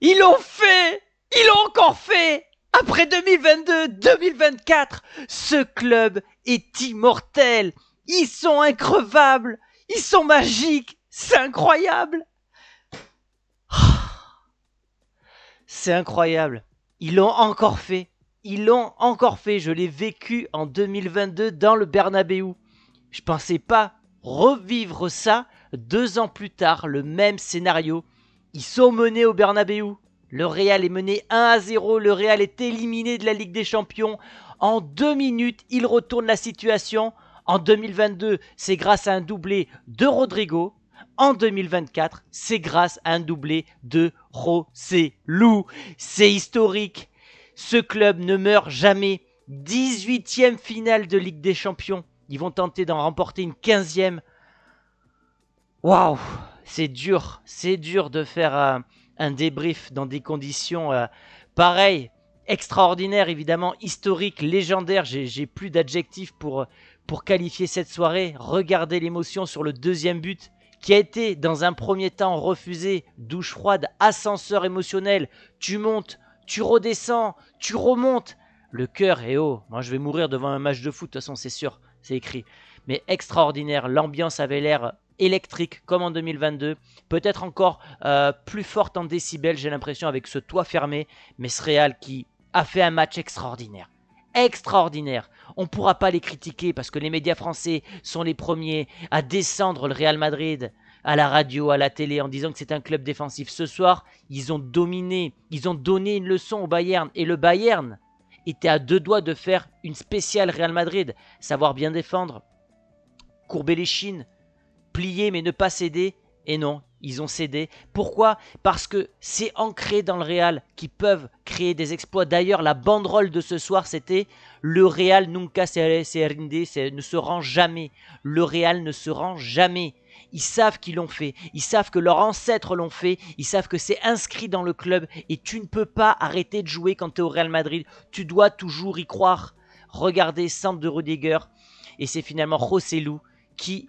Ils l'ont fait Ils l'ont encore fait Après 2022-2024, ce club est immortel. Ils sont increvables. Ils sont magiques. C'est incroyable. C'est incroyable. Ils l'ont encore fait. Ils l'ont encore fait. Je l'ai vécu en 2022 dans le Bernabeu. Je pensais pas revivre ça deux ans plus tard, le même scénario. Ils sont menés au Bernabeu. Le Real est mené 1 à 0. Le Real est éliminé de la Ligue des Champions. En deux minutes, il retourne la situation. En 2022, c'est grâce à un doublé de Rodrigo. En 2024, c'est grâce à un doublé de loup C'est historique. Ce club ne meurt jamais. 18e finale de Ligue des Champions. Ils vont tenter d'en remporter une 15e. Waouh c'est dur, c'est dur de faire euh, un débrief dans des conditions euh, pareilles, extraordinaires évidemment, historiques, légendaires. J'ai plus d'adjectifs pour, pour qualifier cette soirée. Regardez l'émotion sur le deuxième but qui a été dans un premier temps refusé, douche froide, ascenseur émotionnel, tu montes, tu redescends, tu remontes. Le cœur est haut. Moi, je vais mourir devant un match de foot, de toute façon, c'est sûr, c'est écrit. Mais extraordinaire, l'ambiance avait l'air électrique comme en 2022, peut-être encore euh, plus forte en décibels, j'ai l'impression, avec ce toit fermé, mais ce Real qui a fait un match extraordinaire. Extraordinaire. On ne pourra pas les critiquer parce que les médias français sont les premiers à descendre le Real Madrid à la radio, à la télé, en disant que c'est un club défensif. Ce soir, ils ont dominé, ils ont donné une leçon au Bayern. Et le Bayern était à deux doigts de faire une spéciale Real Madrid. Savoir bien défendre, courber les chines, plier mais ne pas céder. Et non, ils ont cédé. Pourquoi Parce que c'est ancré dans le Real qui peuvent créer des exploits. D'ailleurs, la banderole de ce soir, c'était le Real nunca se rinde, ne se rend jamais. Le Real ne se rend jamais. Ils savent qu'ils l'ont fait, ils savent que leurs ancêtres l'ont fait, ils savent que c'est inscrit dans le club et tu ne peux pas arrêter de jouer quand tu es au Real Madrid. Tu dois toujours y croire. Regardez, centre de Rudiger et c'est finalement Lu qui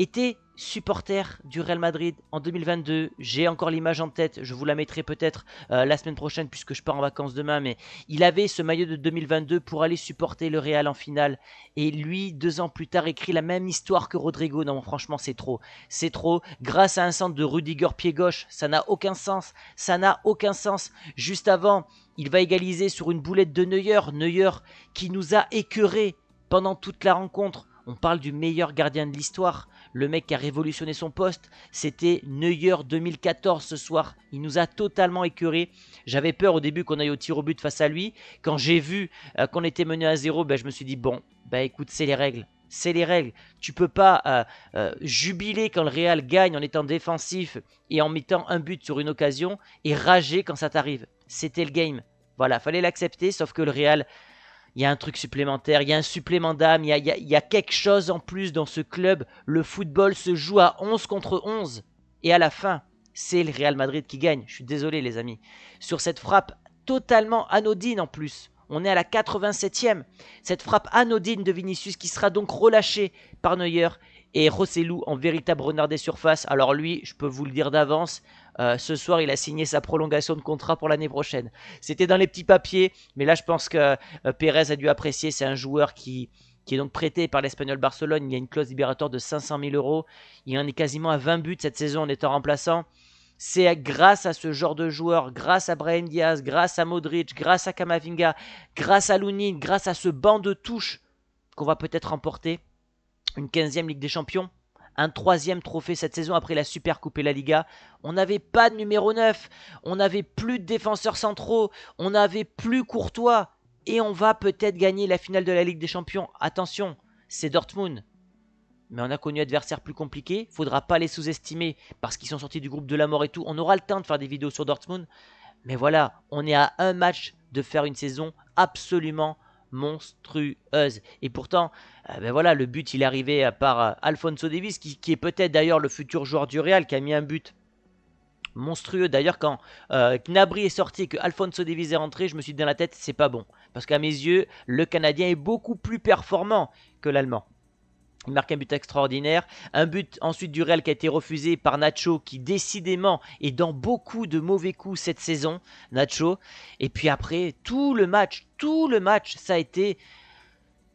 était supporter du Real Madrid en 2022. J'ai encore l'image en tête, je vous la mettrai peut-être euh, la semaine prochaine puisque je pars en vacances demain, mais il avait ce maillot de 2022 pour aller supporter le Real en finale. Et lui, deux ans plus tard, écrit la même histoire que Rodrigo. Non, franchement, c'est trop. C'est trop. Grâce à un centre de Rudiger pied gauche, ça n'a aucun sens. Ça n'a aucun sens. Juste avant, il va égaliser sur une boulette de Neuer. Neuer qui nous a écœurés pendant toute la rencontre. On parle du meilleur gardien de l'histoire le mec qui a révolutionné son poste. C'était Neuer 2014 ce soir. Il nous a totalement écœuré. J'avais peur au début qu'on aille au tir au but face à lui. Quand j'ai vu euh, qu'on était mené à zéro, ben, je me suis dit bon, ben, écoute, c'est les règles. C'est les règles. Tu peux pas euh, euh, jubiler quand le Real gagne en étant défensif et en mettant un but sur une occasion et rager quand ça t'arrive. C'était le game. Voilà, fallait l'accepter, sauf que le Real il y a un truc supplémentaire, il y a un supplément d'âme, il y a, quelque chose en plus dans ce club. Le football se joue à 11 contre 11. Et à la fin, c'est le Real Madrid qui gagne. Je suis désolé les amis. Sur cette frappe totalement anodine en plus. On est à la 87e. Cette frappe anodine de Vinicius qui sera donc relâchée par Neuer. Et Rossellou en véritable renard des surfaces. Alors lui, je peux vous le dire d'avance, euh, ce soir, il a signé sa prolongation de contrat pour l'année prochaine. C'était dans les petits papiers, mais là, je pense que euh, Perez Pérez a dû apprécier. C'est un joueur qui, qui est donc prêté par l'Espagnol Barcelone. Il y a une clause libératoire de 500 000 euros. Il en est quasiment à 20 buts cette saison en étant remplaçant. C'est grâce à ce genre de joueur, grâce à Brahim Diaz, grâce à Modric, grâce à Kamavinga, grâce à Lounine, grâce à ce banc de touches qu'on va peut-être remporter une 15e Ligue des Champions un troisième trophée cette saison après la Super Coupe et la Liga. On n'avait pas de numéro 9, on n'avait plus de défenseurs centraux, on n'avait plus Courtois. Et on va peut-être gagner la finale de la Ligue des Champions. Attention, c'est Dortmund. Mais on a connu adversaires plus compliqués. Faudra pas les sous-estimer parce qu'ils sont sortis du groupe de la mort et tout. On aura le temps de faire des vidéos sur Dortmund. Mais voilà, on est à un match de faire une saison absolument monstrueuse. Et pourtant, euh, ben voilà, le but il est arrivé par euh, Alfonso Davis, qui, est peut-être d'ailleurs le futur joueur du Real, qui a mis un but monstrueux. D'ailleurs, quand euh, Gnabry est sorti et que Alfonso Davis est rentré, je me suis dit dans la tête, c'est pas bon. Parce qu'à mes yeux, le Canadien est beaucoup plus performant que l'Allemand. Il marque un but extraordinaire. Un but ensuite du Real qui a été refusé par Nacho, qui décidément est dans beaucoup de mauvais coups cette saison. Nacho. Et puis après, tout le match, tout le match, ça a été.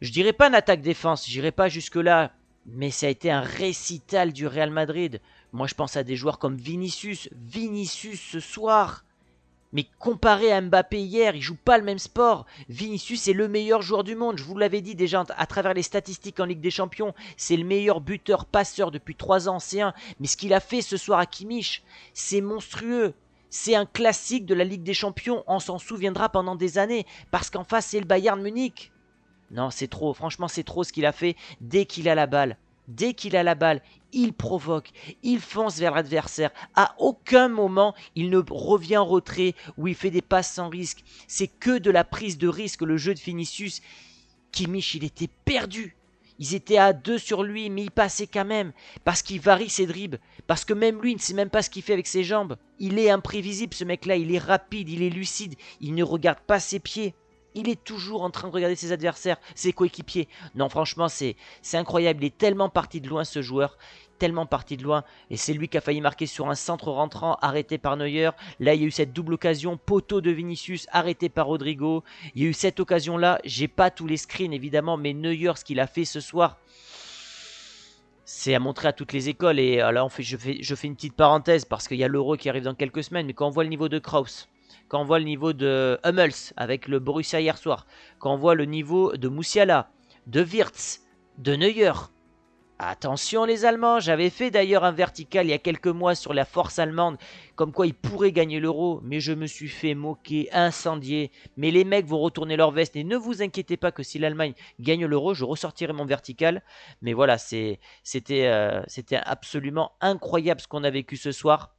Je dirais pas une attaque-défense, je dirais pas jusque-là. Mais ça a été un récital du Real Madrid. Moi, je pense à des joueurs comme Vinicius. Vinicius ce soir. Mais comparé à Mbappé hier, il joue pas le même sport. Vinicius est le meilleur joueur du monde. Je vous l'avais dit déjà à travers les statistiques en Ligue des Champions. C'est le meilleur buteur passeur depuis 3 ans, c'est un. Mais ce qu'il a fait ce soir à Kimmich, c'est monstrueux. C'est un classique de la Ligue des Champions. On s'en souviendra pendant des années. Parce qu'en face, c'est le Bayern Munich. Non, c'est trop. Franchement, c'est trop ce qu'il a fait dès qu'il a la balle. Dès qu'il a la balle, il provoque, il fonce vers l'adversaire. À aucun moment, il ne revient en retrait ou il fait des passes sans risque. C'est que de la prise de risque, le jeu de Finicius. Kimich, il était perdu. Ils étaient à deux sur lui, mais il passait quand même, parce qu'il varie ses dribbles, parce que même lui il ne sait même pas ce qu'il fait avec ses jambes. Il est imprévisible ce mec-là, il est rapide, il est lucide, il ne regarde pas ses pieds il est toujours en train de regarder ses adversaires, ses coéquipiers. Non, franchement, c'est incroyable. Il est tellement parti de loin ce joueur tellement parti de loin. Et c'est lui qui a failli marquer sur un centre rentrant, arrêté par Neuer. Là, il y a eu cette double occasion, poteau de Vinicius, arrêté par Rodrigo. Il y a eu cette occasion-là. J'ai pas tous les screens, évidemment, mais Neuer, ce qu'il a fait ce soir, c'est à montrer à toutes les écoles. Et là, je, fais, je fais une petite parenthèse parce qu'il y a l'Euro qui arrive dans quelques semaines. Mais quand on voit le niveau de Kraus, quand on voit le niveau de Hummels avec le Borussia hier soir, quand on voit le niveau de Moussiala, de Wirtz, de Neuer. Attention les Allemands, j'avais fait d'ailleurs un vertical il y a quelques mois sur la force allemande, comme quoi ils pourraient gagner l'euro, mais je me suis fait moquer, incendier, mais les mecs vont retourner leur veste, et ne vous inquiétez pas que si l'Allemagne gagne l'euro, je ressortirai mon vertical, mais voilà, euh, c'était absolument incroyable ce qu'on a vécu ce soir,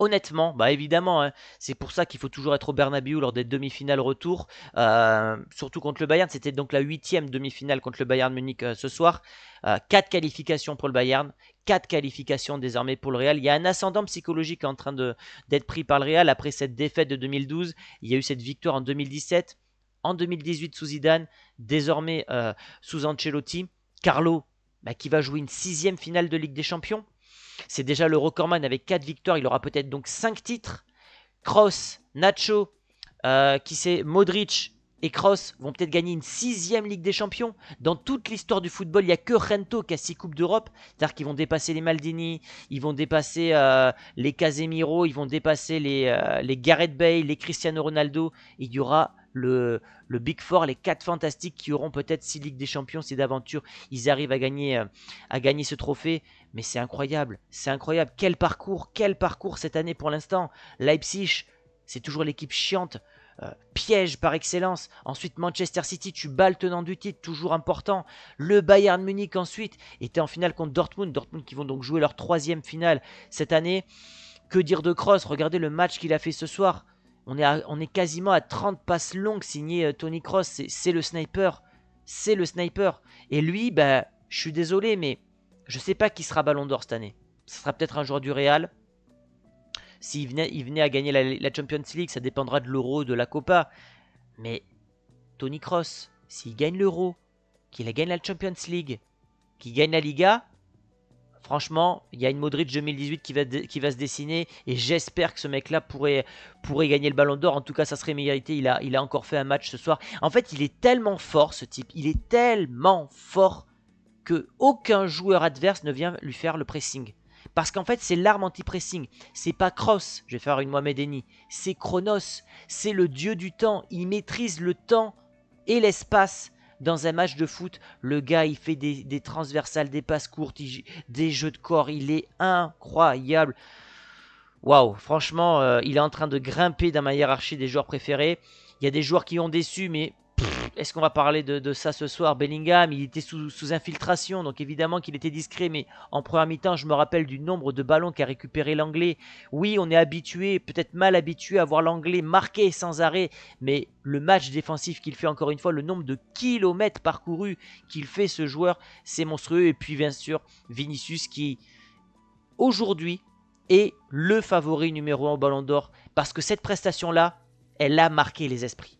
Honnêtement, bah évidemment, hein, c'est pour ça qu'il faut toujours être au Bernabéu lors des demi-finales retour, euh, surtout contre le Bayern. C'était donc la huitième demi-finale contre le Bayern Munich euh, ce soir. Euh, quatre qualifications pour le Bayern, quatre qualifications désormais pour le Real. Il y a un ascendant psychologique en train d'être pris par le Real après cette défaite de 2012. Il y a eu cette victoire en 2017, en 2018 sous Zidane, désormais sous Ancelotti. Carlo, bah, qui va jouer une sixième finale de Ligue des Champions c'est déjà le recordman avec 4 victoires. Il aura peut-être donc 5 titres. Cross, Nacho, euh, qui Modric et Cross vont peut-être gagner une sixième Ligue des Champions. Dans toute l'histoire du football, il n'y a que Rento qui a 6 Coupes d'Europe. C'est-à-dire qu'ils vont dépasser les Maldini, ils vont dépasser euh, les Casemiro, ils vont dépasser les, euh, les Gareth Bale, les Cristiano Ronaldo. Il y aura le, le Big Four, les 4 fantastiques qui auront peut-être 6 Ligue des Champions, si d'aventure ils arrivent à gagner, euh, à gagner ce trophée. Mais c'est incroyable, c'est incroyable. Quel parcours, quel parcours cette année pour l'instant. Leipzig, c'est toujours l'équipe chiante. Euh, piège par excellence. Ensuite, Manchester City, tu bats le tenant du titre, toujours important. Le Bayern Munich ensuite était en finale contre Dortmund. Dortmund qui vont donc jouer leur troisième finale cette année. Que dire de Cross Regardez le match qu'il a fait ce soir. On est, quasiment à 30 passes longues signées euh, Tony Cross. C'est le sniper. C'est le sniper. Et lui, bah, je suis désolé, mais je sais pas qui sera Ballon d'Or cette année. Ce sera peut-être un joueur du Real. S'il venait, il venait à gagner la, Champions League, ça dépendra de l'Euro, de la Copa. Mais Tony Cross, s'il gagne l'Euro, qu'il gagne la Champions League, qu'il gagne la Liga, Franchement, il y a une Modric 2018 qui va, qui va se dessiner et j'espère que ce mec-là pourrait, pourrait gagner le ballon d'or. En tout cas, ça serait mérité. Il a, il a encore fait un match ce soir. En fait, il est tellement fort ce type. Il est tellement fort que aucun joueur adverse ne vient lui faire le pressing. Parce qu'en fait, c'est l'arme anti-pressing. C'est pas Cross, je vais faire une Mohamed Eni. C'est Chronos. C'est le dieu du temps. Il maîtrise le temps et l'espace. Dans un match de foot, le gars, il fait des, transversales, des passes courtes, des jeux de corps. Il est incroyable. Waouh, franchement, euh, il est en train de grimper dans ma hiérarchie des joueurs préférés. Il y a des joueurs qui ont déçu, mais est-ce qu'on va parler de, ça ce soir Bellingham, il était sous, infiltration, donc évidemment qu'il était discret, mais en première mi-temps, je me rappelle du nombre de ballons qu'a récupéré l'anglais. Oui, on est habitué, peut-être mal habitué à voir l'anglais marqué sans arrêt, mais le match défensif qu'il fait encore une fois, le nombre de kilomètres parcourus qu'il fait ce joueur, c'est monstrueux. Et puis bien sûr, Vinicius qui, aujourd'hui, est le favori numéro 1 au ballon d'or, parce que cette prestation-là, elle a marqué les esprits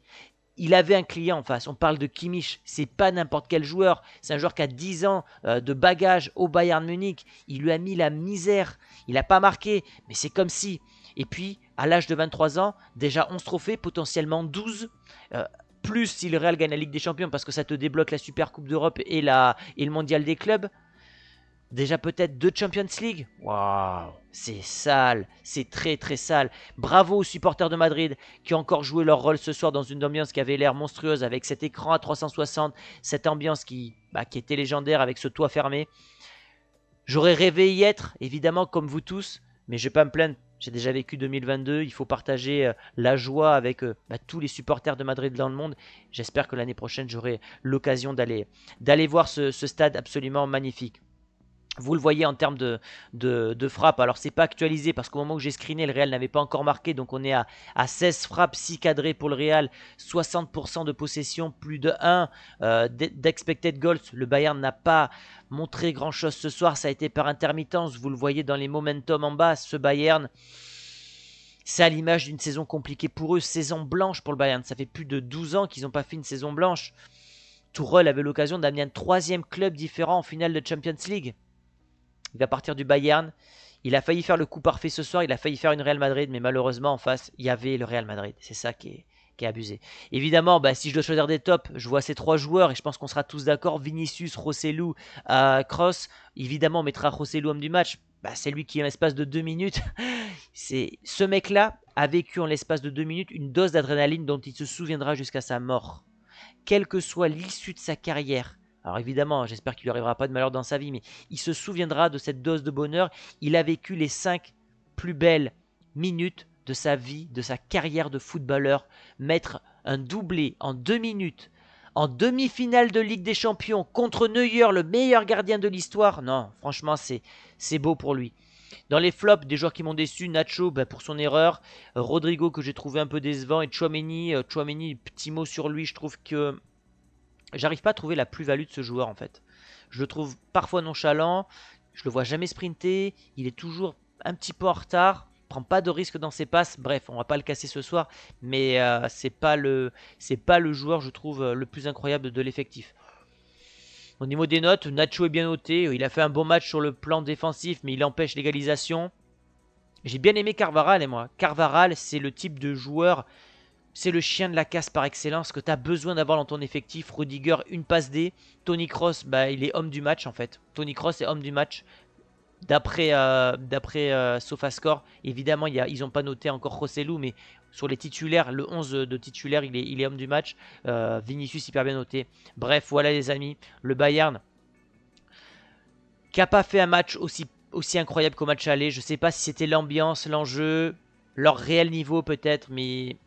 il avait un client en face. On parle de Kimmich, c'est pas n'importe quel joueur. C'est un joueur qui a 10 ans euh, de bagage au Bayern Munich. Il lui a mis la misère. Il n'a pas marqué, mais c'est comme si. Et puis, à l'âge de 23 ans, déjà 11 trophées, potentiellement 12. Euh, plus si le Real gagne la Ligue des Champions parce que ça te débloque la Super Coupe d'Europe et, la, et le Mondial des clubs. Déjà peut-être deux Champions League Waouh C'est sale, c'est très très sale. Bravo aux supporters de Madrid qui ont encore joué leur rôle ce soir dans une ambiance qui avait l'air monstrueuse avec cet écran à 360, cette ambiance bah, qui, était légendaire avec ce toit fermé. J'aurais rêvé y être, évidemment, comme vous tous, mais je ne vais pas me plaindre. J'ai déjà vécu 2022, il faut partager euh, la joie avec euh, bah, tous les supporters de Madrid dans le monde. J'espère que l'année prochaine, j'aurai l'occasion d'aller voir ce stade absolument magnifique. Vous le voyez en termes de, de, frappe. Alors c'est pas actualisé parce qu'au moment où j'ai screené, le Real n'avait pas encore marqué. Donc on est à, 16 frappes, 6 cadrés pour le Real, 60% de possession, plus de 1 euh, d'expected goals. Le Bayern n'a pas montré grand chose ce soir. Ça a été par intermittence. Vous le voyez dans les momentum en bas. Ce Bayern, c'est à l'image d'une saison compliquée pour eux. Saison blanche pour le Bayern. Ça fait plus de 12 ans qu'ils n'ont pas fait une saison blanche. Tourelle avait l'occasion d'amener un troisième club différent en finale de Champions League. Il va partir du Bayern. Il a failli faire le coup parfait ce soir. Il a failli faire une Real Madrid. Mais malheureusement, en face, il y avait le Real Madrid. C'est ça qui est, abusé. Évidemment, bah, si je dois choisir des tops, je vois ces trois joueurs et je pense qu'on sera tous d'accord. Vinicius, Rossellou, euh, Cross. Évidemment, on mettra Rossellou homme du match. Bah, c'est lui qui, en l'espace de deux minutes, c'est ce mec-là a vécu en l'espace de deux minutes une dose d'adrénaline dont il se souviendra jusqu'à sa mort. Quelle que soit l'issue de sa carrière, alors évidemment, hein, j'espère qu'il lui arrivera pas de malheur dans sa vie, mais il se souviendra de cette dose de bonheur. Il a vécu les 5 plus belles minutes de sa vie, de sa carrière de footballeur. Mettre un doublé en 2 minutes, en demi-finale de Ligue des Champions, contre Neuer, le meilleur gardien de l'histoire. Non, franchement, c'est beau pour lui. Dans les flops, des joueurs qui m'ont déçu, Nacho bah, pour son erreur, Rodrigo que j'ai trouvé un peu décevant, et Chouameni, euh, Chouameni, petit mot sur lui, je trouve que J'arrive pas à trouver la plus-value de ce joueur en fait. Je le trouve parfois nonchalant, je le vois jamais sprinter, il est toujours un petit peu en retard, prend pas de risque dans ses passes. Bref, on va pas le casser ce soir, mais euh, c'est pas le c'est pas le joueur je trouve euh, le plus incroyable de l'effectif. Au niveau des notes, Nacho est bien noté, il a fait un bon match sur le plan défensif, mais il empêche l'égalisation. J'ai bien aimé Carvaral et moi. Carvaral, c'est le type de joueur c'est le chien de la casse par excellence que tu as besoin d'avoir dans ton effectif. Rudiger, une passe D. Tony Cross, bah, il est homme du match en fait. Tony Cross est homme du match. D'après euh, d'après euh, SofaScore, évidemment, ils n'ont pas noté encore Rossellou, mais sur les titulaires, le 11 de titulaire, il est, homme du match. Euh, Vinicius, hyper bien noté. Bref, voilà les amis, le Bayern qui n'a pas fait un match aussi, aussi incroyable qu'au match aller. Je ne sais pas si c'était l'ambiance, l'enjeu, leur réel niveau peut-être, mais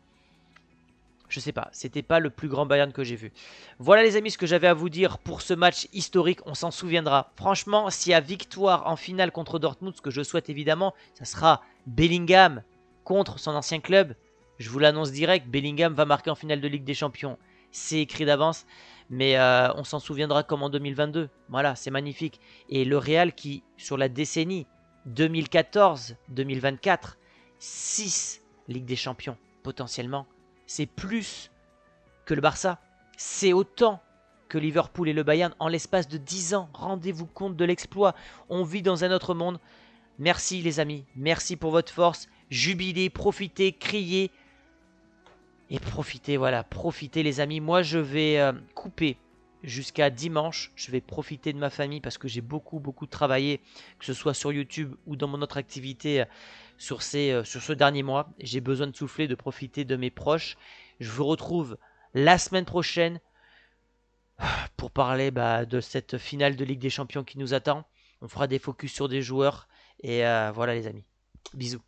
je sais pas, c'était pas le plus grand Bayern que j'ai vu. Voilà les amis ce que j'avais à vous dire pour ce match historique, on s'en souviendra. Franchement, s'il y a victoire en finale contre Dortmund, ce que je souhaite évidemment, ça sera Bellingham contre son ancien club. Je vous l'annonce direct, Bellingham va marquer en finale de Ligue des Champions. C'est écrit d'avance, mais euh, on s'en souviendra comme en 2022. Voilà, c'est magnifique. Et le Real qui, sur la décennie 2014-2024, 6 Ligue des Champions potentiellement c'est plus que le Barça, c'est autant que Liverpool et le Bayern en l'espace de 10 ans. Rendez-vous compte de l'exploit. On vit dans un autre monde. Merci les amis, merci pour votre force. Jubilez, profitez, criez. Et profitez, voilà, profitez les amis. Moi je vais euh, couper jusqu'à dimanche. Je vais profiter de ma famille parce que j'ai beaucoup beaucoup travaillé, que ce soit sur YouTube ou dans mon autre activité euh, sur, ces, euh, sur ce dernier mois. J'ai besoin de souffler, de profiter de mes proches. Je vous retrouve la semaine prochaine pour parler bah, de cette finale de Ligue des Champions qui nous attend. On fera des focus sur des joueurs. Et euh, voilà les amis. Bisous.